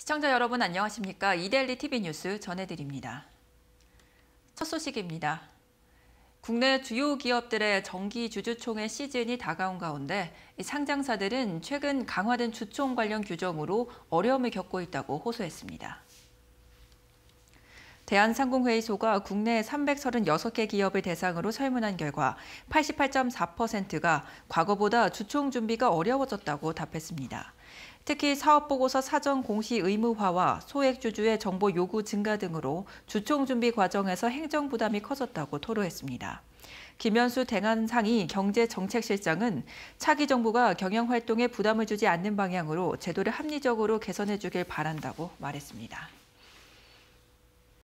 시청자 여러분 안녕하십니까? 이데일리 TV 뉴스 전해드립니다. 첫 소식입니다. 국내 주요 기업들의 정기 주주총회 시즌이 다가온 가운데 상장사들은 최근 강화된 주총 관련 규정으로 어려움을 겪고 있다고 호소했습니다. 대한상공회의소가 국내 336개 기업을 대상으로 설문한 결과 88.4%가 과거보다 주총 준비가 어려워졌다고 답했습니다. 특히 사업보고서 사전 공시 의무화와 소액주주의 정보 요구 증가 등으로 주총 준비 과정에서 행정 부담이 커졌다고 토로했습니다. 김현수 대한상이 경제정책실장은 차기 정부가 경영활동에 부담을 주지 않는 방향으로 제도를 합리적으로 개선해 주길 바란다고 말했습니다.